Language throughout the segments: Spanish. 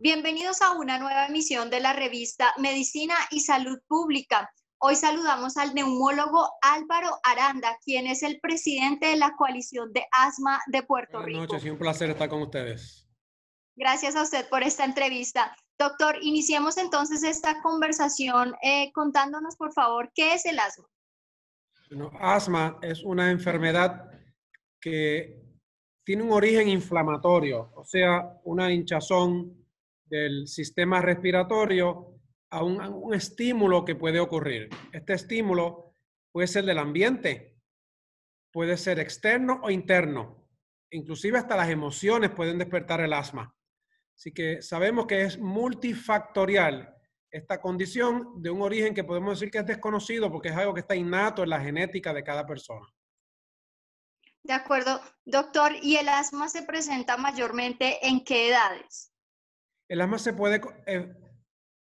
Bienvenidos a una nueva emisión de la revista Medicina y Salud Pública. Hoy saludamos al neumólogo Álvaro Aranda, quien es el presidente de la coalición de asma de Puerto Rico. Buenas noches, un placer estar con ustedes. Gracias a usted por esta entrevista. Doctor, iniciemos entonces esta conversación eh, contándonos, por favor, qué es el asma. asma es una enfermedad que tiene un origen inflamatorio, o sea, una hinchazón del sistema respiratorio a un, un, estímulo que puede ocurrir. Este estímulo puede ser del ambiente, puede ser externo o interno. Inclusive hasta las emociones pueden despertar el asma. Así que sabemos que es multifactorial esta condición de un origen que podemos decir que es desconocido porque es algo que está innato en la genética de cada persona. De acuerdo, doctor. ¿Y el asma se presenta mayormente en qué edades? El asma se puede eh,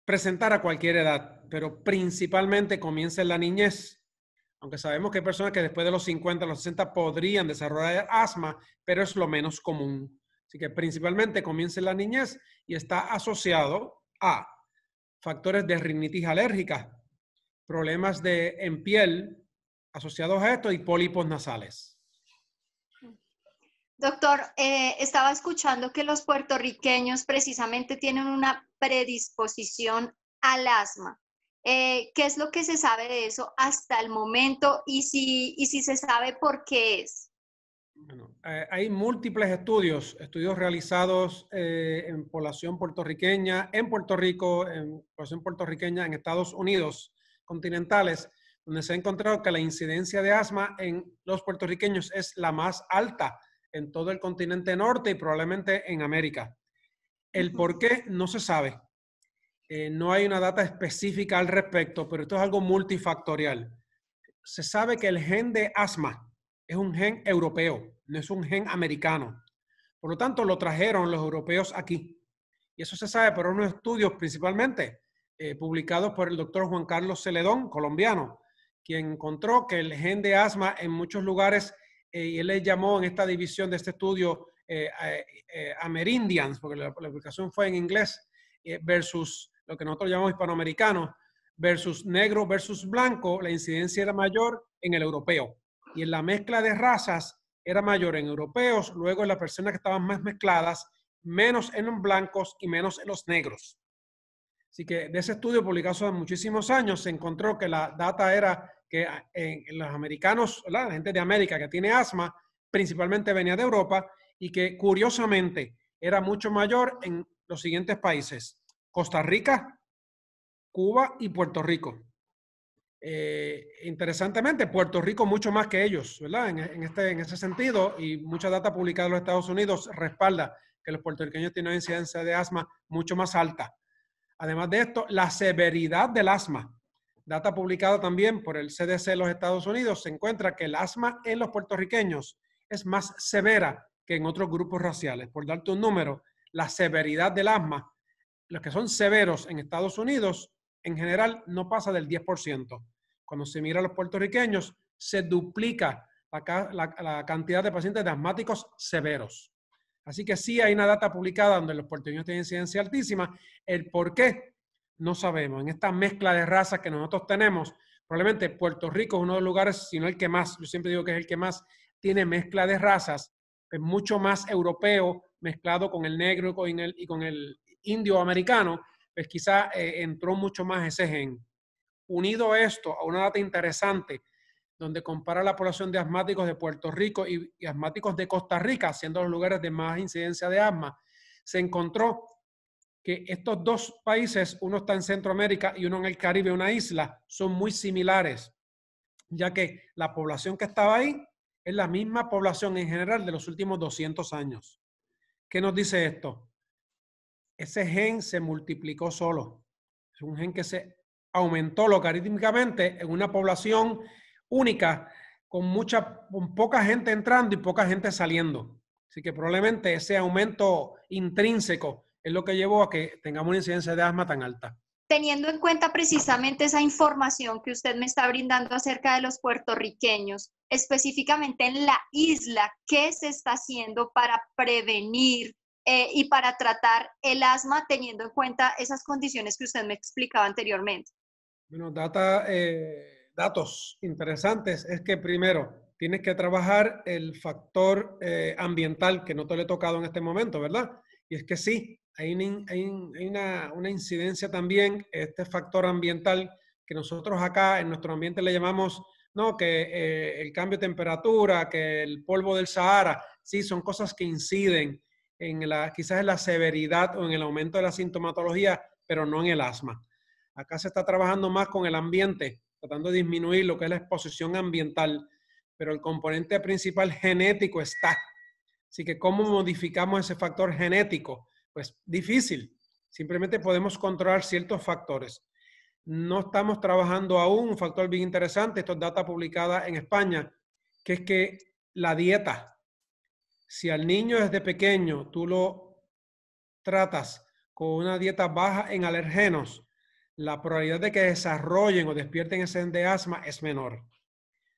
presentar a cualquier edad, pero principalmente comienza en la niñez. Aunque sabemos que hay personas que después de los 50, los 60 podrían desarrollar asma, pero es lo menos común. Así que principalmente comienza en la niñez y está asociado a factores de rinitis alérgica, problemas de, en piel asociados a esto y pólipos nasales. Doctor, eh, estaba escuchando que los puertorriqueños precisamente tienen una predisposición al asma. Eh, ¿Qué es lo que se sabe de eso hasta el momento y si, si se sabe por qué es? Bueno, eh, hay múltiples estudios, estudios realizados en población puertorriqueña, en Puerto Rico, en población puertorriqueña, en Estados Unidos continentales, donde se ha encontrado que la incidencia de asma en los puertorriqueños es la más alta en todo el continente norte y probablemente en América. El por qué no se sabe. Eh, no hay una data específica al respecto, pero esto es algo multifactorial. Se sabe que el gen de asma es un gen europeo, no es un gen americano. Por lo tanto, lo trajeron los europeos aquí. Y eso se sabe por unos estudios principalmente eh, publicados por el doctor Juan Carlos Celedón, colombiano, quien encontró que el gen de asma en muchos lugares eh, y él le llamó en esta división de este estudio eh, eh Amerindians, porque la, la, publicación fue en inglés, eh, versus lo que nosotros llamamos hispanoamericanos, versus negro versus blanco, la incidencia era mayor en el europeo. Y en la mezcla de razas era mayor en europeos, luego en las personas que estaban más mezcladas, menos en los blancos y menos en los negros. Así que de ese estudio publicado hace muchísimos años se encontró que la data era que eh, en, los americanos, la gente de América que tiene asma, principalmente venía de Europa y que curiosamente era mucho mayor en los siguientes países, Costa Rica, Cuba y Puerto Rico. Eh, interesantemente, Puerto Rico mucho más que ellos, ¿verdad? En, este, en ese sentido, y mucha data publicada en los Estados Unidos respalda que los puertorriqueños tienen una incidencia de asma mucho más alta. Además de esto, la severidad del asma. Data publicada también por el CDC de los Estados Unidos, se encuentra que el asma en los puertorriqueños es más severa que en otros grupos raciales. Por darte un número, la severidad del asma, los que son severos en Estados Unidos, en general no pasa del 10%. Cuando se mira a los puertorriqueños, se duplica la, la cantidad de pacientes de asmáticos severos. Así que sí hay una data publicada donde los puertorriqueños tienen incidencia altísima. El por qué, no sabemos. En esta mezcla de razas que nosotros tenemos, probablemente Puerto Rico es uno de los lugares, si no el que más, yo siempre digo que es el que más tiene mezcla de razas, es mucho más europeo mezclado con el negro y con el, indio americano, pues quizá eh, entró mucho más ese gen. Unido esto a una data interesante donde compara la población de asmáticos de Puerto Rico y, asmáticos de Costa Rica, siendo los lugares de más incidencia de asma, se encontró que estos dos países, uno está en Centroamérica y uno en el Caribe, una isla, son muy similares, ya que la población que estaba ahí es la misma población en general de los últimos 200 años. ¿Qué nos dice esto? Ese gen se multiplicó solo. Es un gen que se aumentó logarítmicamente en una población única, con, mucha, con poca gente entrando y poca gente saliendo. Así que probablemente ese aumento intrínseco es lo que llevó a que tengamos una incidencia de asma tan alta. Teniendo en cuenta precisamente esa información que usted me está brindando acerca de los puertorriqueños, específicamente en la isla, ¿qué se está haciendo para prevenir eh, y para tratar el asma teniendo en cuenta esas condiciones que usted me explicaba anteriormente? Bueno, data eh, datos interesantes es que primero tienes que trabajar el factor eh, ambiental que no te lo he tocado en este momento, ¿verdad? Y es que sí, hay, una, hay una, incidencia también, este factor ambiental que nosotros acá en nuestro ambiente le llamamos, no, que eh, el cambio de temperatura, que el polvo del Sahara, sí, son cosas que inciden en la, quizás en la severidad o en el aumento de la sintomatología, pero no en el asma. Acá se está trabajando más con el ambiente, tratando de disminuir lo que es la exposición ambiental, pero el componente principal genético está. Así que, ¿cómo modificamos ese factor genético? Pues difícil. Simplemente podemos controlar ciertos factores. No estamos trabajando aún un factor bien interesante, esto es data publicada en España, que es que la dieta, si al niño desde pequeño tú lo tratas con una dieta baja en alergenos, la probabilidad de que desarrollen o despierten ese de asma es menor.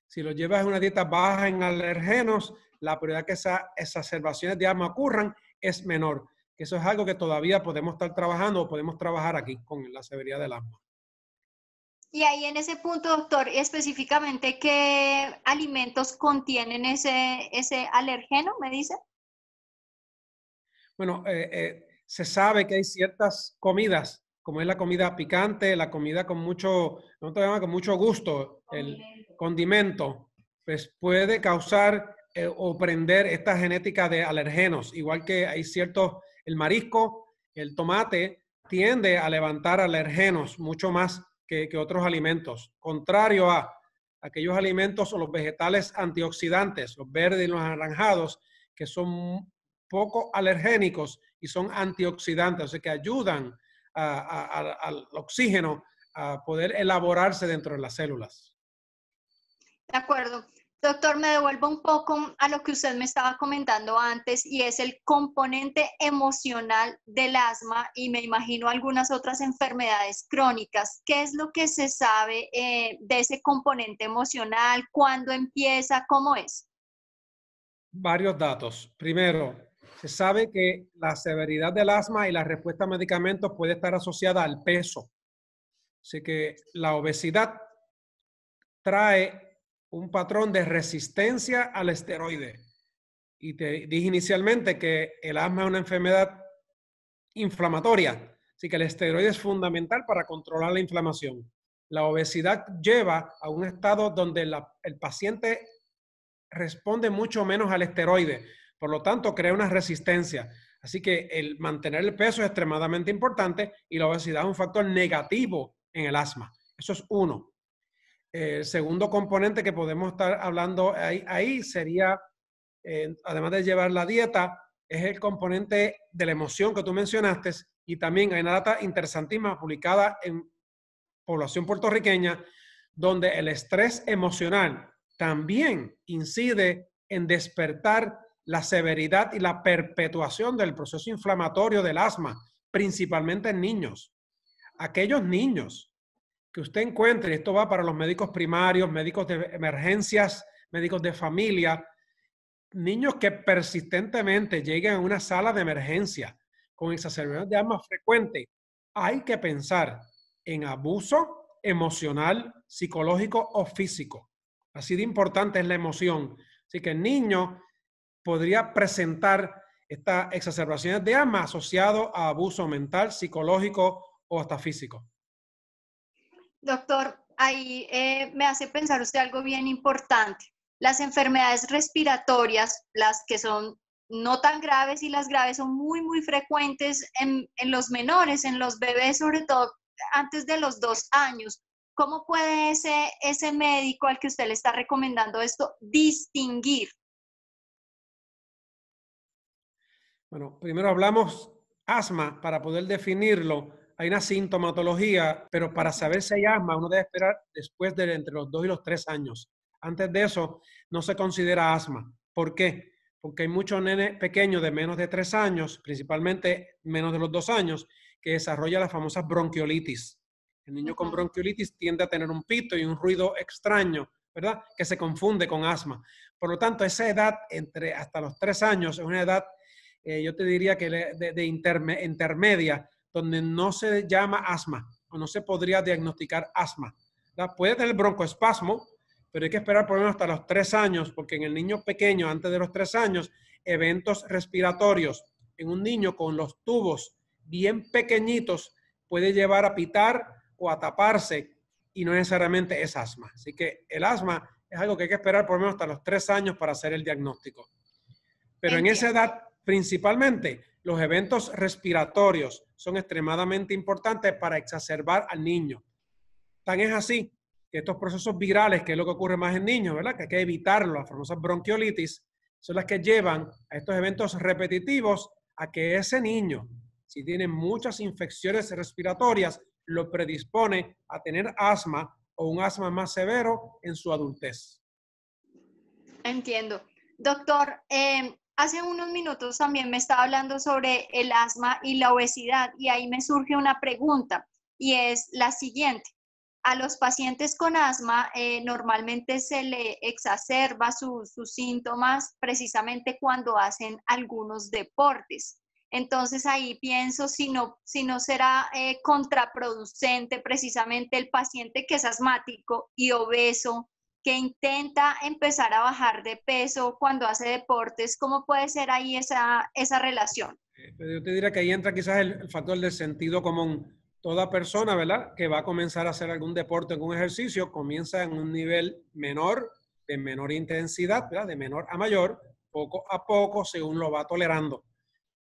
Si lo llevas a una dieta baja en alergenos, la probabilidad que esas exacerbaciones de asma ocurran es menor. Eso es algo que todavía podemos estar trabajando o podemos trabajar aquí con la severidad del asma. Y ahí en ese punto, doctor, específicamente, ¿qué alimentos contienen ese, ese alergeno, me dice? Bueno, eh, eh, se sabe que hay ciertas comidas como es la comida picante, la comida con mucho, no con mucho gusto, el condimento, pues puede causar eh, o prender esta genética de alergenos, igual que hay ciertos, el marisco, el tomate, tiende a levantar alergenos mucho más que, que otros alimentos, contrario a aquellos alimentos o los vegetales antioxidantes, los verdes y los anaranjados, que son poco alergénicos y son antioxidantes, o sea que ayudan al oxígeno a poder elaborarse dentro de las células. De acuerdo. Doctor, me devuelvo un poco a lo que usted me estaba comentando antes y es el componente emocional del asma y me imagino algunas otras enfermedades crónicas. ¿Qué es lo que se sabe eh, de ese componente emocional? ¿Cuándo empieza? ¿Cómo es? Varios datos. Primero, se sabe que la severidad del asma y la respuesta a medicamentos puede estar asociada al peso. Así que la obesidad trae un patrón de resistencia al esteroide. Y te dije inicialmente que el asma es una enfermedad inflamatoria, así que el esteroide es fundamental para controlar la inflamación. La obesidad lleva a un estado donde el paciente responde mucho menos al esteroide. Por lo tanto, crea una resistencia. Así que el mantener el peso es extremadamente importante y la obesidad es un factor negativo en el asma. Eso es uno. El segundo componente que podemos estar hablando ahí, sería, eh, además de llevar la dieta, es el componente de la emoción que tú mencionaste y también hay una data interesantísima publicada en población puertorriqueña donde el estrés emocional también incide en despertar la severidad y la perpetuación del proceso inflamatorio del asma, principalmente en niños. Aquellos niños que usted encuentre, esto va para los médicos primarios, médicos de emergencias, médicos de familia, niños que persistentemente lleguen a una sala de emergencia con exacerbación de asma frecuente, hay que pensar en abuso emocional, psicológico o físico. Así de importante es la emoción. Así que el niño podría presentar estas exacerbaciones de ama asociado a abuso mental, psicológico o hasta físico. Doctor, ahí eh, me hace pensar usted algo bien importante. Las enfermedades respiratorias, las que son no tan graves y las graves son muy, muy frecuentes en, los menores, en los bebés, sobre todo antes de los dos años. ¿Cómo puede ese, ese médico al que usted le está recomendando esto distinguir Bueno, primero hablamos asma para poder definirlo. Hay una sintomatología, pero para saber si hay asma uno debe esperar después de entre los dos y los tres años. Antes de eso no se considera asma. ¿Por qué? Porque hay muchos nenes pequeños de menos de tres años, principalmente menos de los dos años, que desarrolla la famosa bronquiolitis. El niño con bronquiolitis tiende a tener un pito y un ruido extraño, ¿verdad? Que se confunde con asma. Por lo tanto, esa edad entre hasta los tres años es una edad eh, yo te diría que de, intermedia, donde no se llama asma o no se podría diagnosticar asma. Puede tener broncoespasmo, pero hay que esperar por lo menos hasta los tres años, porque en el niño pequeño, antes de los tres años, eventos respiratorios en un niño con los tubos bien pequeñitos puede llevar a pitar o a taparse y no necesariamente es asma. Así que el asma es algo que hay que esperar por lo menos hasta los tres años para hacer el diagnóstico. Pero en esa edad Principalmente, los eventos respiratorios son extremadamente importantes para exacerbar al niño. Tan es así que estos procesos virales, que es lo que ocurre más en niños, ¿verdad? Que hay que evitarlo, las famosas bronquiolitis, son las que llevan a estos eventos repetitivos a que ese niño, si tiene muchas infecciones respiratorias, lo predispone a tener asma o un asma más severo en su adultez. Entiendo. Doctor, eh, hace unos minutos también me estaba hablando sobre el asma y la obesidad y ahí me surge una pregunta y es la siguiente. A los pacientes con asma eh, normalmente se le exacerba sus síntomas precisamente cuando hacen algunos deportes. Entonces ahí pienso si no, si no será eh, contraproducente precisamente el paciente que es asmático y obeso que intenta empezar a bajar de peso cuando hace deportes, ¿cómo puede ser ahí esa, esa relación? Eh, pues, yo te diría que ahí entra quizás el, factor del sentido común. Toda persona, ¿verdad?, que va a comenzar a hacer algún deporte, algún ejercicio, comienza en un nivel menor, de menor intensidad, de menor a mayor, poco a poco, según lo va tolerando.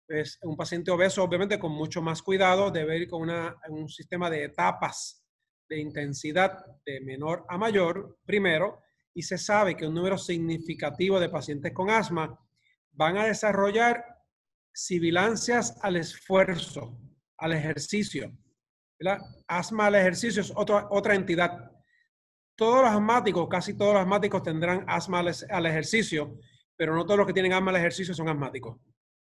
Es un paciente obeso, obviamente, con mucho más cuidado, debe ir con un sistema de etapas de intensidad de menor a mayor primero y se sabe que un número significativo de pacientes con asma van a desarrollar sibilancias al esfuerzo, al ejercicio. ¿verdad? Asma al ejercicio es otra, otra entidad. Todos los asmáticos, casi todos los asmáticos tendrán asma al, ejercicio, pero no todos los que tienen asma al ejercicio son asmáticos.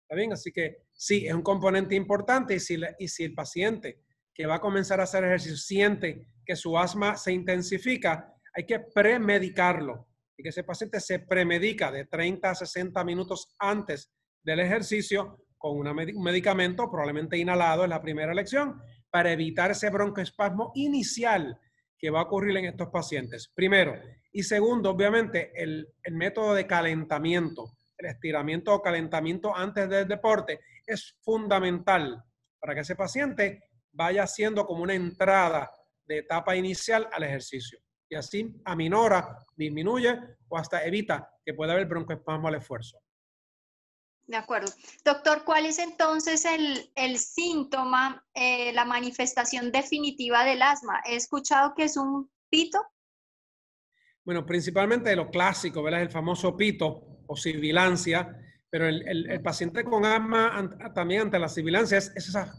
¿Está bien? Así que sí, es un componente importante y y si el paciente que va a comenzar a hacer ejercicio siente que su asma se intensifica, hay que premedicarlo y que ese paciente se premedica de 30 a 60 minutos antes del ejercicio con un medicamento, probablemente inhalado, en la primera lección para evitar ese broncoespasmo inicial que va a ocurrir en estos pacientes. Primero. Y segundo, obviamente, el, el método de calentamiento, el estiramiento o calentamiento antes del deporte es fundamental para que ese paciente vaya siendo como una entrada de etapa inicial al ejercicio. Y así aminora, disminuye o hasta evita que pueda haber broncoespasmo al esfuerzo. De acuerdo. Doctor, ¿cuál es entonces el, el síntoma, eh, la manifestación definitiva del asma? He escuchado que es un pito. Bueno, principalmente de lo clásico, ¿verdad? El famoso pito o sibilancia, pero el, el, paciente con asma también ante la sibilancia es esa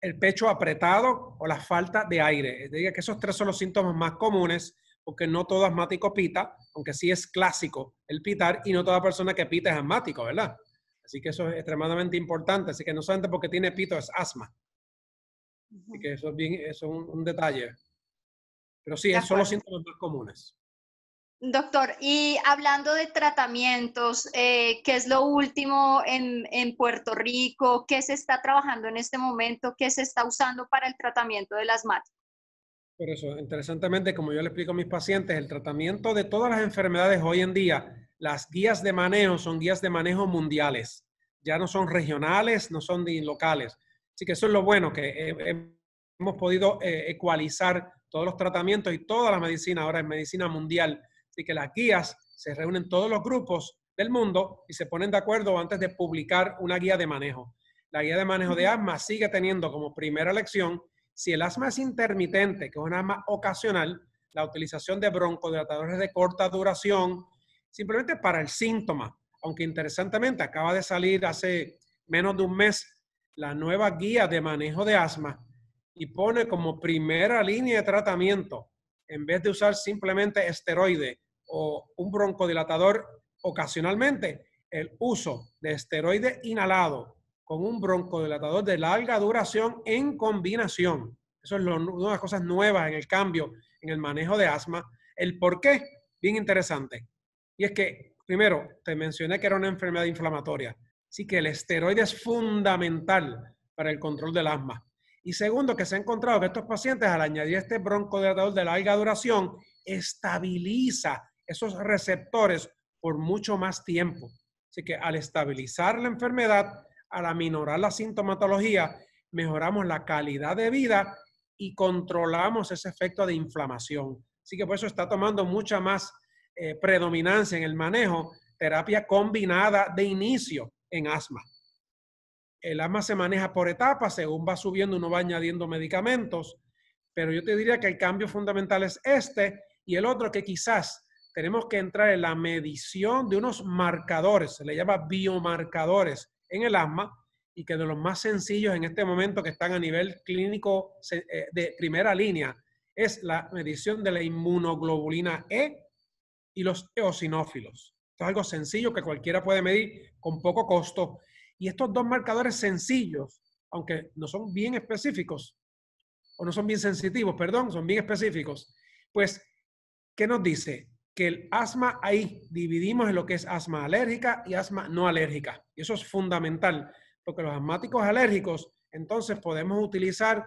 el pecho apretado o la falta de aire. Eh, Diga que esos tres son los síntomas más comunes, porque no todo asmático pita, aunque sí es clásico el pitar, y no toda persona que pita es asmático, ¿verdad? Así que eso es extremadamente importante. Así que no solamente porque tiene pito es asma. Así que eso es, es un, un detalle. Pero sí, esos son los síntomas más comunes. Doctor, y hablando de tratamientos, eh, ¿qué es lo último en, Puerto Rico? ¿Qué se está trabajando en este momento? ¿Qué se está usando para el tratamiento del asma? Por eso, interesantemente, como yo le explico a mis pacientes, el tratamiento de todas las enfermedades hoy en día, las guías de manejo son guías de manejo mundiales, ya no son regionales, no son ni locales. Así que eso es lo bueno, que hemos podido eh, ecualizar todos los tratamientos y toda la medicina ahora es medicina mundial Así que las guías se reúnen todos los grupos del mundo y se ponen de acuerdo antes de publicar una guía de manejo. La guía de manejo de asma sigue teniendo como primera lección, si el asma es intermitente, que es un asma ocasional, la utilización de broncodilatadores de corta duración, simplemente para el síntoma. Aunque interesantemente acaba de salir hace menos de un mes la nueva guía de manejo de asma y pone como primera línea de tratamiento, en vez de usar simplemente esteroide, o un broncodilatador ocasionalmente, el uso de esteroide inhalado con un broncodilatador de larga duración en combinación. Eso es una de las cosas nuevas en el cambio, en el manejo de asma. El por qué, bien interesante. Y es que, primero, te mencioné que era una enfermedad inflamatoria. Así que el esteroide es fundamental para el control del asma. Y segundo, que se ha encontrado que estos pacientes, al añadir este broncodilatador de larga duración, estabiliza esos receptores por mucho más tiempo. Así que al estabilizar la enfermedad, al aminorar la sintomatología, mejoramos la calidad de vida y controlamos ese efecto de inflamación. Así que por eso está tomando mucha más eh, predominancia en el manejo terapia combinada de inicio en asma. El asma se maneja por etapas, según va subiendo uno va añadiendo medicamentos, pero yo te diría que el cambio fundamental es este y el otro que quizás tenemos que entrar en la medición de unos marcadores, se le llama biomarcadores en el asma, y que de los más sencillos en este momento que están a nivel clínico eh, de primera línea es la medición de la inmunoglobulina E y los eosinófilos. Esto es algo sencillo que cualquiera puede medir con poco costo. Y estos dos marcadores sencillos, aunque no son bien específicos, o no son bien sensitivos, perdón, son bien específicos, pues, ¿qué nos dice? que el asma ahí dividimos en lo que es asma alérgica y asma no alérgica. Y eso es fundamental, porque los asmáticos alérgicos, entonces podemos utilizar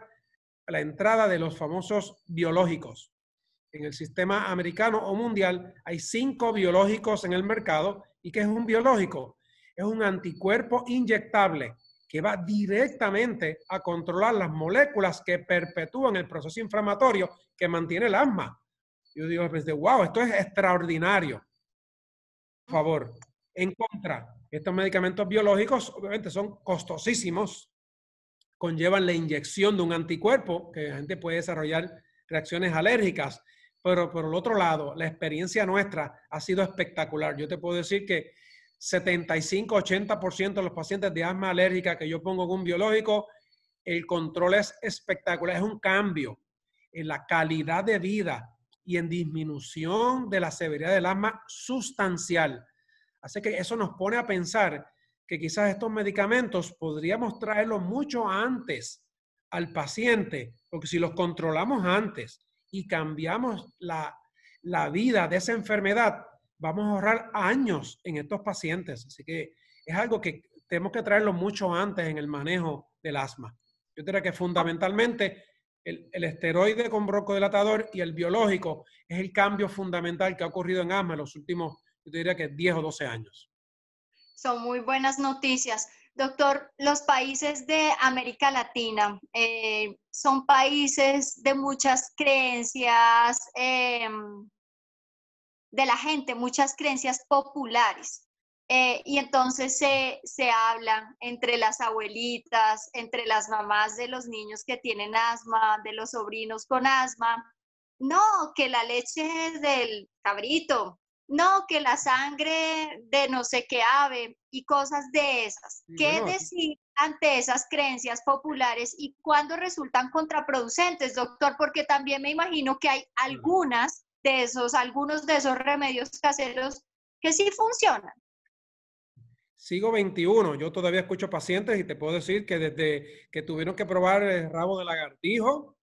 la entrada de los famosos biológicos. En el sistema americano o mundial hay cinco biológicos en el mercado. ¿Y qué es un biológico? Es un anticuerpo inyectable que va directamente a controlar las moléculas que perpetúan el proceso inflamatorio que mantiene el asma. Yo digo, wow, pues, esto es extraordinario. Por favor, en contra, estos medicamentos biológicos obviamente son costosísimos, conllevan la inyección de un anticuerpo, que la gente puede desarrollar reacciones alérgicas, pero por el otro lado, la experiencia nuestra ha sido espectacular. Yo te puedo decir que 75-80% de los pacientes de asma alérgica que yo pongo en un biológico, el control es espectacular, es un cambio en la calidad de vida, y en disminución de la severidad del asma sustancial. Así que eso nos pone a pensar que quizás estos medicamentos podríamos traerlos mucho antes al paciente, porque si los controlamos antes y cambiamos la, vida de esa enfermedad, vamos a ahorrar años en estos pacientes. Así que es algo que tenemos que traerlo mucho antes en el manejo del asma. Yo diría que fundamentalmente el, esteroide con broncodilatador y el biológico es el cambio fundamental que ha ocurrido en asma en los últimos, yo diría que 10 o 12 años. Son muy buenas noticias. Doctor, los países de América Latina eh, son países de muchas creencias em, de la gente, muchas creencias populares. Eh, y entonces se, se habla entre las abuelitas, entre las mamás de los niños que tienen asma, de los sobrinos con asma. No, que la leche del cabrito, no, que la sangre de no sé qué ave y cosas de esas. ¿Qué decir ante esas creencias populares y cuándo resultan contraproducentes, doctor? Porque también me imagino que hay algunas de esos, algunos de esos remedios caseros que sí funcionan, sigo 21. Yo todavía escucho pacientes y te puedo decir que desde que tuvieron que probar el rabo de lagartijo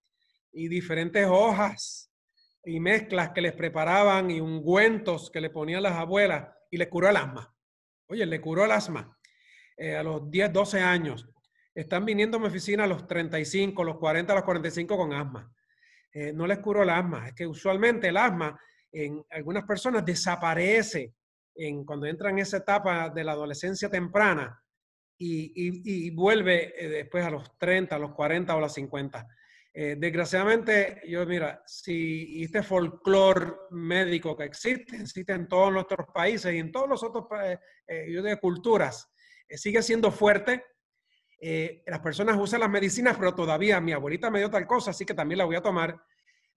y diferentes hojas y mezclas que les preparaban y ungüentos que le ponían las abuelas y le curó el asma. Oye, le curó el asma eh, a los 10, 12 años. Están viniendo a mi oficina a los 35, los 40, los 45 con asma. Eh, no les curó el asma. Es que usualmente el asma en algunas personas desaparece cuando entra en esa etapa de la adolescencia temprana y, vuelve eh, después a los 30, a los 40 o a los 50. Eh, desgraciadamente, yo mira, si este folclore médico que existe, existe en todos nuestros países y en todos los otros eh, culturas, sigue siendo fuerte. las personas usan las medicinas, pero todavía mi abuelita me dio tal cosa, así que también la voy a tomar.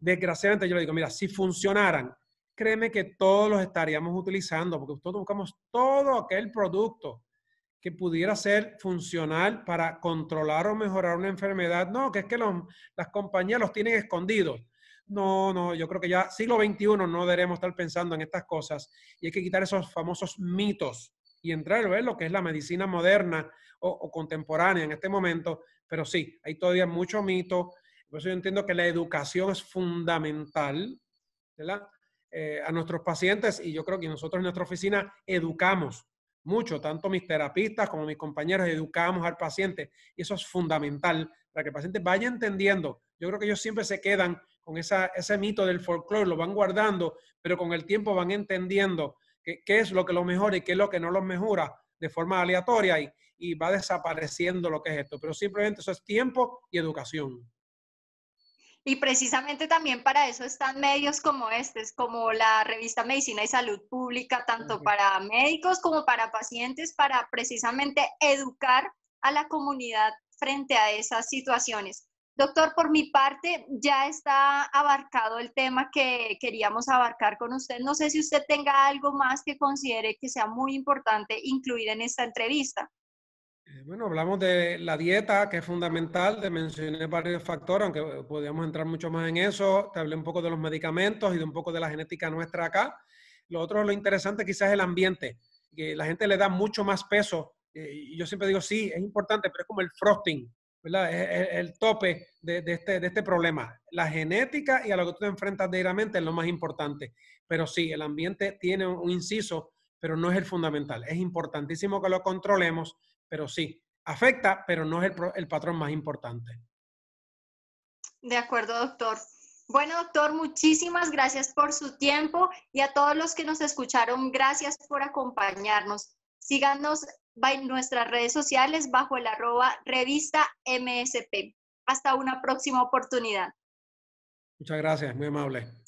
Desgraciadamente, yo le digo, mira, si funcionaran, créeme que todos los estaríamos utilizando, porque nosotros buscamos todo aquel producto que pudiera ser funcional para controlar o mejorar una enfermedad. No, que es que los, las compañías los tienen escondidos. No, no, yo creo que ya siglo XXI no debemos estar pensando en estas cosas y hay que quitar esos famosos mitos y entrar a ver lo que es la medicina moderna o, o contemporánea en este momento. Pero sí, hay todavía mucho mito. Por eso yo entiendo que la educación es fundamental, ¿verdad? Eh, a nuestros pacientes y yo creo que nosotros en nuestra oficina educamos mucho, tanto mis terapistas como mis compañeros educamos al paciente y eso es fundamental para que el paciente vaya entendiendo. Yo creo que ellos siempre se quedan con ese mito del folclore, lo van guardando, pero con el tiempo van entendiendo qué es lo que lo mejora y qué es lo que no lo mejora de forma aleatoria y va desapareciendo lo que es esto. Pero simplemente eso es tiempo y educación. Y precisamente también para eso están medios como este, como la revista Medicina y Salud Pública, tanto para médicos como para pacientes, para precisamente educar a la comunidad frente a esas situaciones. Doctor, por mi parte ya está abarcado el tema que queríamos abarcar con usted. No sé si usted tenga algo más que considere que sea muy importante incluir en esta entrevista. Eh, bueno, hablamos de la dieta, que es fundamental, te mencioné varios factores, aunque eh, podríamos entrar mucho más en eso, te hablé un poco de los medicamentos y de un poco de la genética nuestra acá. Lo otro, lo interesante quizás es el ambiente, que la gente le da mucho más peso, eh, y yo siempre digo, sí, es importante, pero es como el frosting, ¿verdad? Es el tope de, este, de este problema. La genética y a lo que tú te enfrentas diariamente es lo más importante, pero sí, el ambiente tiene un inciso, pero no es el fundamental. Es importantísimo que lo controlemos pero sí, afecta, pero no es el, patrón más importante. De acuerdo, doctor. Bueno, doctor, muchísimas gracias por su tiempo y a todos los que nos escucharon, gracias por acompañarnos. Síganos en nuestras redes sociales bajo el arroba revista MSP. Hasta una próxima oportunidad. Muchas gracias, muy amable.